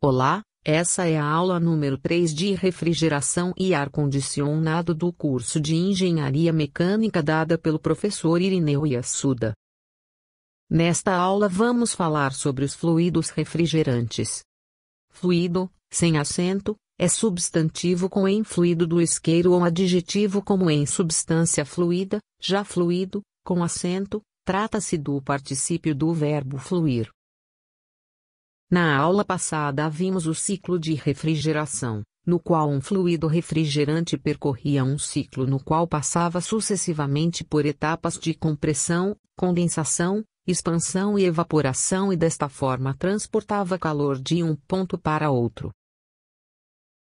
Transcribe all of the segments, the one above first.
Olá, essa é a aula número 3 de refrigeração e ar-condicionado do curso de Engenharia Mecânica dada pelo professor Irineu Yassuda. Nesta aula vamos falar sobre os fluidos refrigerantes. Fluido, sem acento, é substantivo com em fluido do isqueiro ou adjetivo como em substância fluida, já fluido, com acento, trata-se do particípio do verbo fluir. Na aula passada vimos o ciclo de refrigeração, no qual um fluido refrigerante percorria um ciclo no qual passava sucessivamente por etapas de compressão, condensação, expansão e evaporação e desta forma transportava calor de um ponto para outro.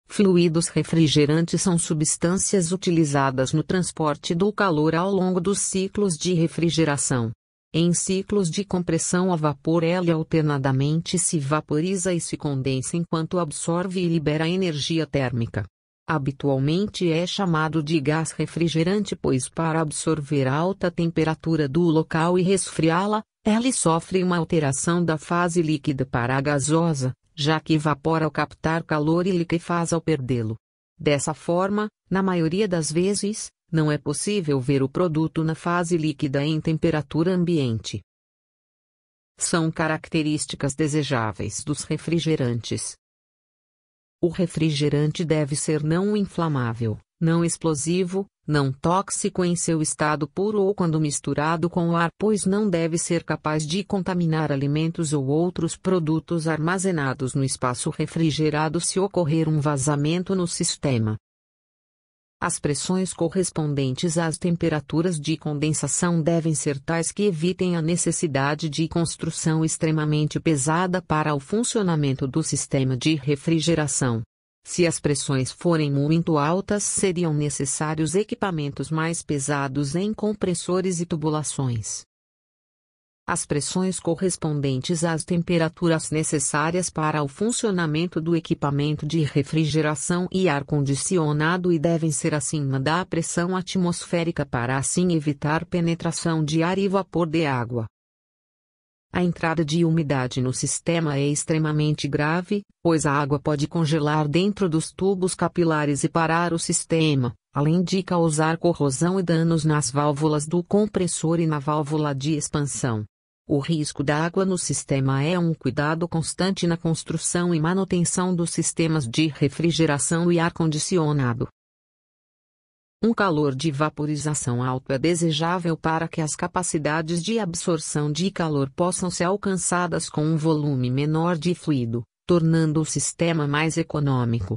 Fluidos refrigerantes são substâncias utilizadas no transporte do calor ao longo dos ciclos de refrigeração. Em ciclos de compressão a vapor ele alternadamente se vaporiza e se condensa enquanto absorve e libera energia térmica. Habitualmente é chamado de gás refrigerante pois para absorver alta temperatura do local e resfriá-la, ele sofre uma alteração da fase líquida para a gasosa, já que evapora ao captar calor e liquefaz ao perdê-lo. Dessa forma, na maioria das vezes, não é possível ver o produto na fase líquida em temperatura ambiente. São características desejáveis dos refrigerantes. O refrigerante deve ser não inflamável, não explosivo, não tóxico em seu estado puro ou quando misturado com o ar, pois não deve ser capaz de contaminar alimentos ou outros produtos armazenados no espaço refrigerado se ocorrer um vazamento no sistema. As pressões correspondentes às temperaturas de condensação devem ser tais que evitem a necessidade de construção extremamente pesada para o funcionamento do sistema de refrigeração. Se as pressões forem muito altas, seriam necessários equipamentos mais pesados em compressores e tubulações as pressões correspondentes às temperaturas necessárias para o funcionamento do equipamento de refrigeração e ar-condicionado e devem ser acima da pressão atmosférica para assim evitar penetração de ar e vapor de água. A entrada de umidade no sistema é extremamente grave, pois a água pode congelar dentro dos tubos capilares e parar o sistema, além de causar corrosão e danos nas válvulas do compressor e na válvula de expansão. O risco da água no sistema é um cuidado constante na construção e manutenção dos sistemas de refrigeração e ar-condicionado. Um calor de vaporização alto é desejável para que as capacidades de absorção de calor possam ser alcançadas com um volume menor de fluido, tornando o sistema mais econômico.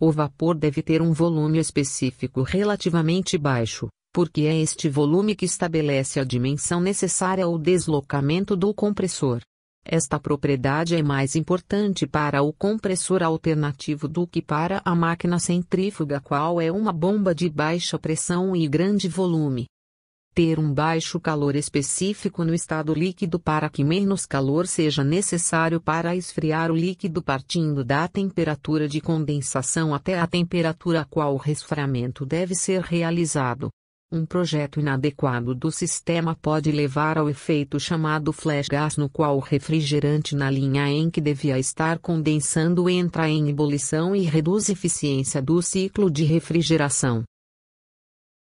O vapor deve ter um volume específico relativamente baixo, porque é este volume que estabelece a dimensão necessária ao deslocamento do compressor. Esta propriedade é mais importante para o compressor alternativo do que para a máquina centrífuga, qual é uma bomba de baixa pressão e grande volume. Ter um baixo calor específico no estado líquido para que menos calor seja necessário para esfriar o líquido, partindo da temperatura de condensação até a temperatura a qual o resfriamento deve ser realizado. Um projeto inadequado do sistema pode levar ao efeito chamado flash gas, no qual o refrigerante na linha em que devia estar condensando entra em ebulição e reduz a eficiência do ciclo de refrigeração.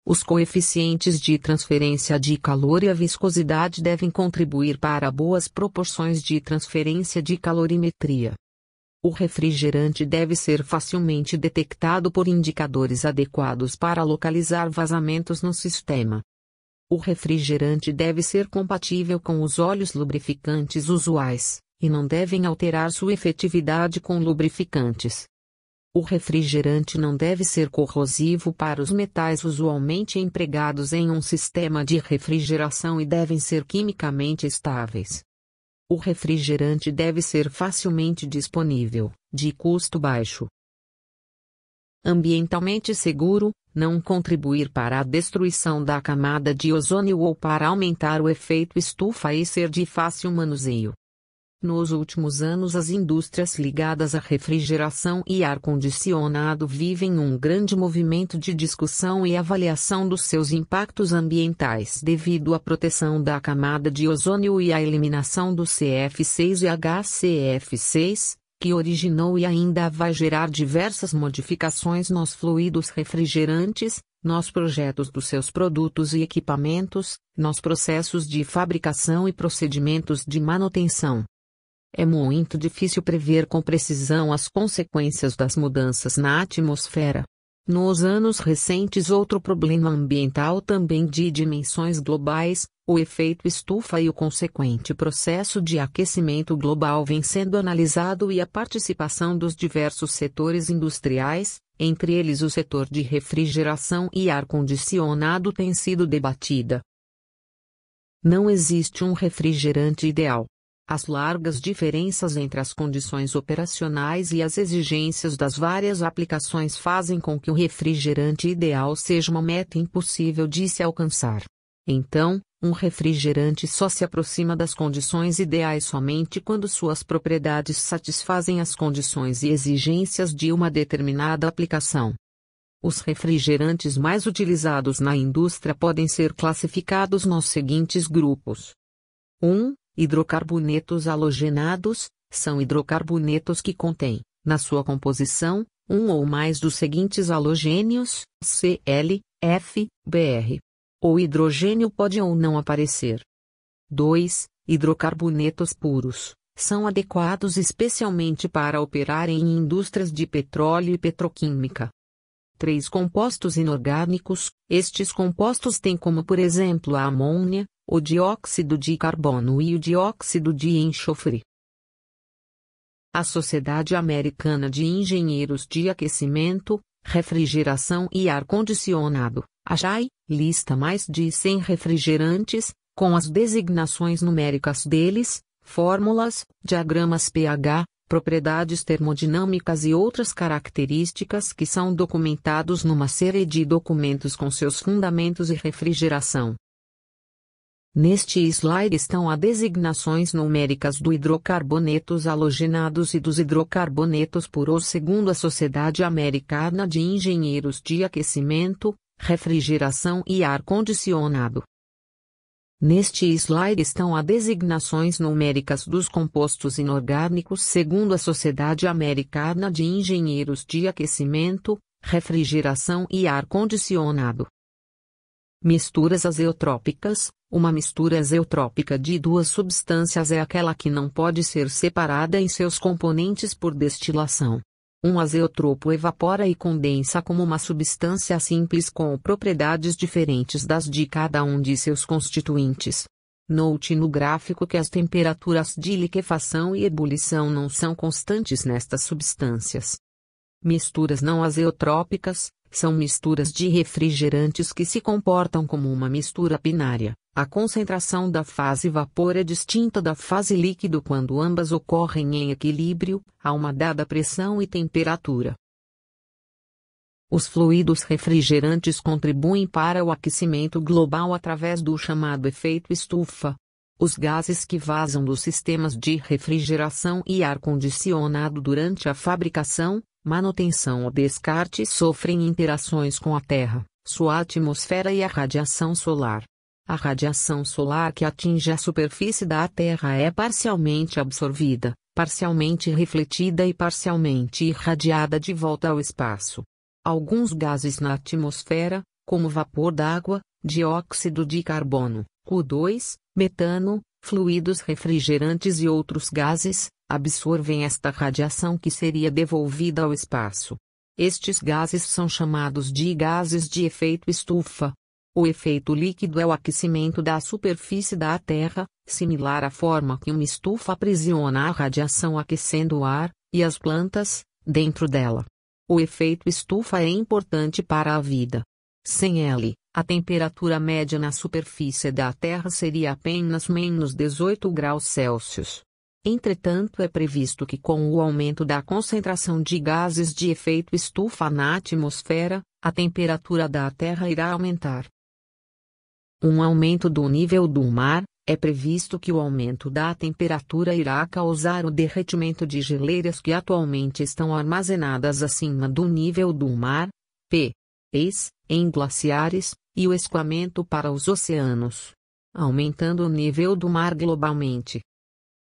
Os coeficientes de transferência de calor e a viscosidade devem contribuir para boas proporções de transferência de calorimetria. O refrigerante deve ser facilmente detectado por indicadores adequados para localizar vazamentos no sistema. O refrigerante deve ser compatível com os óleos lubrificantes usuais, e não devem alterar sua efetividade com lubrificantes. O refrigerante não deve ser corrosivo para os metais usualmente empregados em um sistema de refrigeração e devem ser quimicamente estáveis. O refrigerante deve ser facilmente disponível, de custo baixo. Ambientalmente seguro, não contribuir para a destruição da camada de ozônio ou para aumentar o efeito estufa e ser de fácil manuseio. Nos últimos anos, as indústrias ligadas à refrigeração e ar-condicionado vivem um grande movimento de discussão e avaliação dos seus impactos ambientais devido à proteção da camada de ozônio e à eliminação do CF6 e HCF6, que originou e ainda vai gerar diversas modificações nos fluidos refrigerantes, nos projetos dos seus produtos e equipamentos, nos processos de fabricação e procedimentos de manutenção. É muito difícil prever com precisão as consequências das mudanças na atmosfera. Nos anos recentes, outro problema ambiental também de dimensões globais, o efeito estufa e o consequente processo de aquecimento global vem sendo analisado e a participação dos diversos setores industriais, entre eles o setor de refrigeração e ar-condicionado, tem sido debatida. Não existe um refrigerante ideal. As largas diferenças entre as condições operacionais e as exigências das várias aplicações fazem com que o refrigerante ideal seja uma meta impossível de se alcançar. Então, um refrigerante só se aproxima das condições ideais somente quando suas propriedades satisfazem as condições e exigências de uma determinada aplicação. Os refrigerantes mais utilizados na indústria podem ser classificados nos seguintes grupos: 1. Um, Hidrocarbonetos halogenados são hidrocarbonetos que contêm, na sua composição, um ou mais dos seguintes halogênios, Cl, F, Br. O hidrogênio pode ou não aparecer. 2. Hidrocarbonetos puros são adequados especialmente para operar em indústrias de petróleo e petroquímica. 3. Compostos inorgânicos. Estes compostos têm como, por exemplo, a amônia, o dióxido de carbono e o dióxido de enxofre. A Sociedade Americana de Engenheiros de Aquecimento, Refrigeração e Ar-Condicionado, a JAI, lista mais de 100 refrigerantes, com as designações numéricas deles, fórmulas, diagramas pH, propriedades termodinâmicas e outras características que são documentados numa série de documentos com seus fundamentos e refrigeração. Neste slide estão as designações numéricas do hidrocarbonetos halogenados e dos hidrocarbonetos puros segundo a Sociedade Americana de Engenheiros de Aquecimento, Refrigeração e Ar-Condicionado. Neste slide estão as designações numéricas dos compostos inorgânicos segundo a Sociedade Americana de Engenheiros de Aquecimento, Refrigeração e Ar-Condicionado. Misturas azeotrópicas, uma mistura zeotrópica de duas substâncias é aquela que não pode ser separada em seus componentes por destilação. Um azeotropo evapora e condensa como uma substância simples com propriedades diferentes das de cada um de seus constituintes. Note no gráfico que as temperaturas de liquefação e ebulição não são constantes nestas substâncias. Misturas não azeotrópicas, são misturas de refrigerantes que se comportam como uma mistura binária. A concentração da fase vapor é distinta da fase líquido quando ambas ocorrem em equilíbrio, a uma dada pressão e temperatura. Os fluidos refrigerantes contribuem para o aquecimento global através do chamado efeito estufa. Os gases que vazam dos sistemas de refrigeração e ar-condicionado durante a fabricação, manutenção ou descarte sofrem interações com a Terra, sua atmosfera e a radiação solar. A radiação solar que atinge a superfície da Terra é parcialmente absorvida, parcialmente refletida e parcialmente irradiada de volta ao espaço. Alguns gases na atmosfera, como vapor d'água, dióxido de carbono, CO2, metano, fluidos refrigerantes e outros gases, absorvem esta radiação que seria devolvida ao espaço. Estes gases são chamados de gases de efeito estufa. O efeito líquido é o aquecimento da superfície da Terra, similar à forma que uma estufa aprisiona a radiação aquecendo o ar, e as plantas, dentro dela. O efeito estufa é importante para a vida. Sem ele, a temperatura média na superfície da Terra seria apenas menos 18 graus Celsius. Entretanto, é previsto que com o aumento da concentração de gases de efeito estufa na atmosfera, a temperatura da Terra irá aumentar. Um aumento do nível do mar, é previsto que o aumento da temperatura irá causar o derretimento de geleiras que atualmente estão armazenadas acima do nível do mar, p. em glaciares, e o escoamento para os oceanos, aumentando o nível do mar globalmente.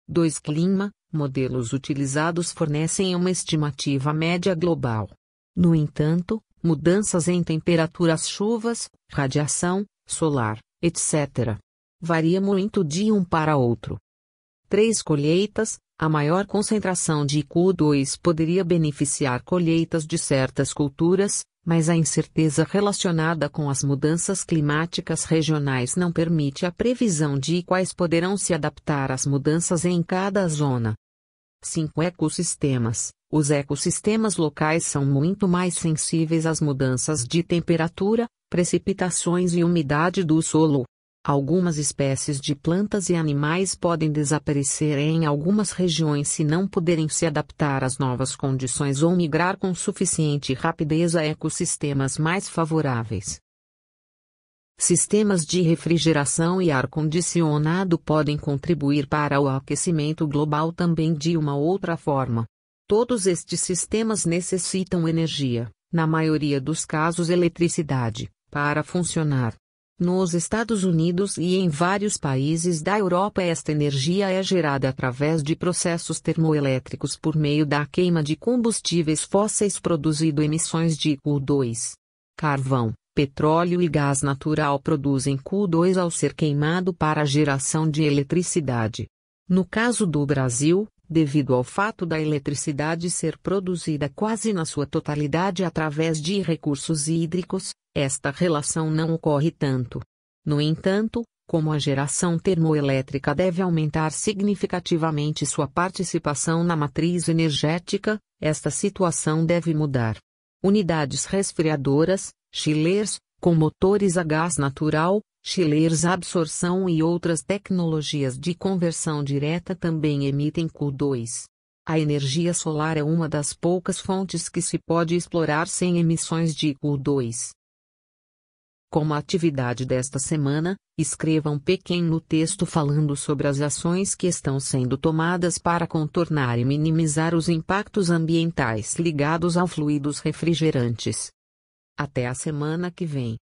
2 Clima, modelos utilizados fornecem uma estimativa média global. No entanto, mudanças em temperaturas, chuvas, radiação, solar, etc. varia muito de um para outro. 3 Colheitas, a maior concentração de Q2 poderia beneficiar colheitas de certas culturas, mas a incerteza relacionada com as mudanças climáticas regionais não permite a previsão de quais poderão se adaptar às mudanças em cada zona. 5 Ecossistemas Os ecossistemas locais são muito mais sensíveis às mudanças de temperatura, precipitações e umidade do solo, Algumas espécies de plantas e animais podem desaparecer em algumas regiões se não puderem se adaptar às novas condições ou migrar com suficiente rapidez a ecossistemas mais favoráveis. Sistemas de refrigeração e ar-condicionado podem contribuir para o aquecimento global também de uma outra forma. Todos estes sistemas necessitam energia, na maioria dos casos eletricidade, para funcionar. Nos Estados Unidos e em vários países da Europa, esta energia é gerada através de processos termoelétricos por meio da queima de combustíveis fósseis produzindo emissões de CO2. Carvão, petróleo e gás natural produzem CO2 ao ser queimado para a geração de eletricidade. No caso do Brasil, devido ao fato da eletricidade ser produzida quase na sua totalidade através de recursos hídricos, esta relação não ocorre tanto. No entanto, como a geração termoelétrica deve aumentar significativamente sua participação na matriz energética, esta situação deve mudar. Unidades resfriadoras, chillers, com motores a gás natural, Chillers absorção e outras tecnologias de conversão direta também emitem CO2. A energia solar é uma das poucas fontes que se pode explorar sem emissões de CO2. Como atividade desta semana, escreva um pequeno texto falando sobre as ações que estão sendo tomadas para contornar e minimizar os impactos ambientais ligados a fluidos refrigerantes. Até a semana que vem.